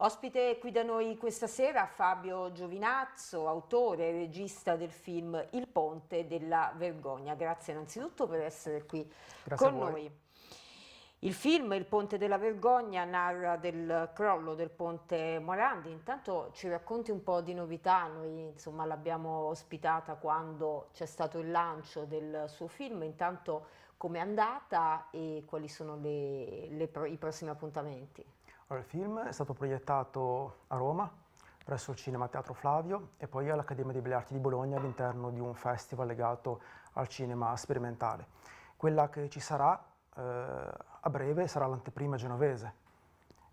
Ospite qui da noi questa sera Fabio Giovinazzo, autore e regista del film Il ponte della vergogna. Grazie innanzitutto per essere qui Grazie con noi. Il film Il ponte della vergogna narra del crollo del ponte Morandi. Intanto ci racconti un po' di novità, noi insomma l'abbiamo ospitata quando c'è stato il lancio del suo film. Intanto com'è andata e quali sono le, le, i prossimi appuntamenti? Allora, il film è stato proiettato a Roma, presso il Cinema Teatro Flavio e poi all'Accademia di Belle Arti di Bologna all'interno di un festival legato al cinema sperimentale. Quella che ci sarà eh, a breve sarà l'anteprima genovese.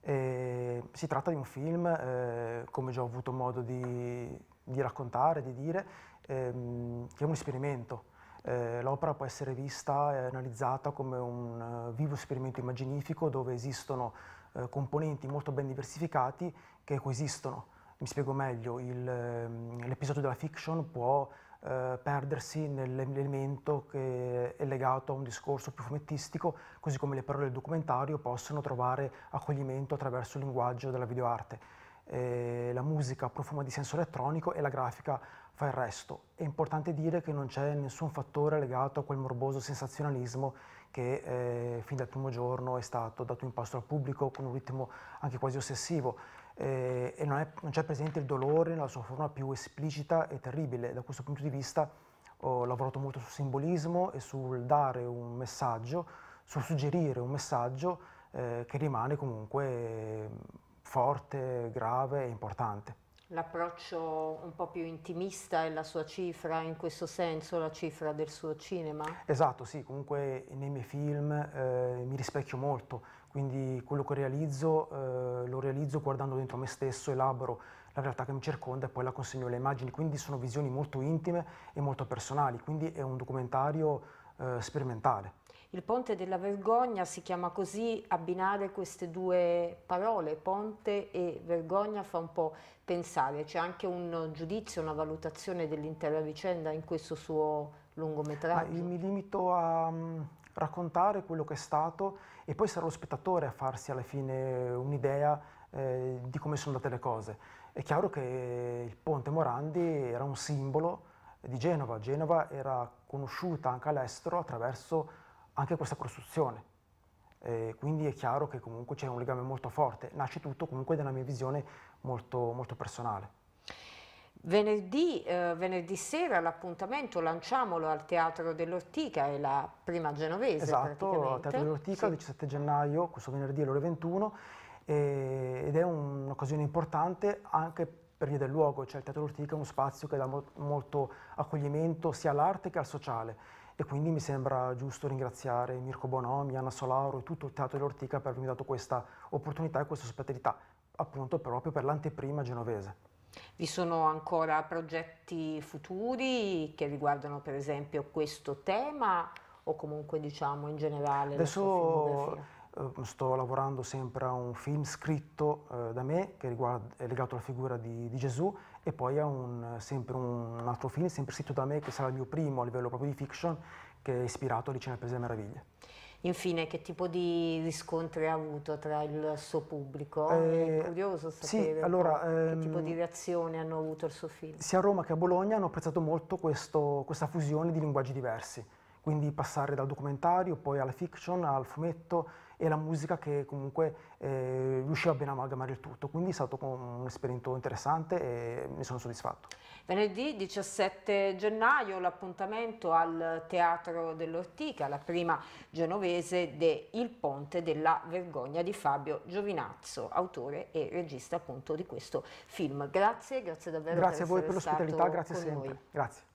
E si tratta di un film, eh, come già ho avuto modo di, di raccontare, di dire, ehm, che è un esperimento eh, l'opera può essere vista e analizzata come un uh, vivo esperimento immaginifico dove esistono uh, componenti molto ben diversificati che coesistono. Mi spiego meglio, ehm, l'episodio della fiction può Uh, perdersi nell'elemento che è legato a un discorso più fumettistico, così come le parole del documentario possono trovare accoglimento attraverso il linguaggio della videoarte eh, la musica profuma di senso elettronico e la grafica fa il resto. È importante dire che non c'è nessun fattore legato a quel morboso sensazionalismo che eh, fin dal primo giorno è stato dato in pasto al pubblico con un ritmo anche quasi ossessivo eh, e non, c'è presente il dolore nella sua forma più esplicita e terribile. Da questo punto di vista ho lavorato molto sul simbolismo e sul dare un messaggio, sul suggerire un messaggio eh, che rimane comunque forte, grave e importante. L'approccio un po' più intimista è la sua cifra, in questo senso la cifra del suo cinema? Esatto, sì, comunque nei miei film eh, mi rispecchio molto, quindi quello che realizzo eh, lo realizzo guardando dentro me stesso, elaboro la realtà che mi circonda e poi la consegno alle immagini, quindi sono visioni molto intime e molto personali, quindi è un documentario eh, sperimentale. Il ponte della vergogna si chiama così, abbinare queste due parole, ponte e vergogna, fa un po' pensare. C'è anche un giudizio, una valutazione dell'intera vicenda in questo suo lungometraggio. Ma mi limito a mm, raccontare quello che è stato e poi sarà lo spettatore a farsi alla fine un'idea eh, di come sono andate le cose. È chiaro che il ponte Morandi era un simbolo di Genova. Genova era conosciuta anche all'estero attraverso anche questa costruzione. Eh, quindi è chiaro che comunque c'è un legame molto forte, nasce tutto comunque da una mia visione molto, molto personale. Venerdì, eh, venerdì, sera l'appuntamento lanciamolo al Teatro dell'Ortica, è la prima genovese Esatto, al Teatro dell'Ortica, sì. 17 gennaio, questo venerdì alle ore 21, eh, ed è un'occasione importante anche per via del luogo, cioè il Teatro dell'Ortica è uno spazio che dà mo molto accoglimento sia all'arte che al sociale e quindi mi sembra giusto ringraziare Mirko Bonomi, Anna Solauro e tutto il Teatro dell'Ortica per avermi dato questa opportunità e questa ospitalità, appunto proprio per l'anteprima genovese. Vi sono ancora progetti futuri che riguardano per esempio questo tema o comunque diciamo in generale Adesso, la sua filmografia? Ehm, sto lavorando sempre a un film scritto eh, da me che riguarda, è legato alla figura di, di Gesù e poi a un, sempre un, un, altro film sempre scritto da me che sarà il mio primo a livello proprio di fiction che è ispirato all'Icina del Paese delle Meraviglie. Infine, che tipo di riscontri ha avuto tra il suo pubblico? Eh, è curioso sapere sì, allora, ehm, che tipo ehm, di reazione hanno avuto il suo film. Sia a Roma che a Bologna hanno apprezzato molto questo, questa fusione di linguaggi diversi, quindi passare dal documentario, poi alla fiction, al fumetto e la musica che comunque eh, riusciva bene a amalgamare il tutto. Quindi è stato un esperimento interessante e ne sono soddisfatto. Venerdì 17 gennaio l'appuntamento al Teatro dell'Ortica, la prima genovese de Il Ponte della Vergogna di Fabio Giovinazzo, autore e regista appunto di questo film. Grazie, grazie davvero grazie per essere stato Grazie a voi per l'ospitalità, grazie sempre. Noi. Grazie.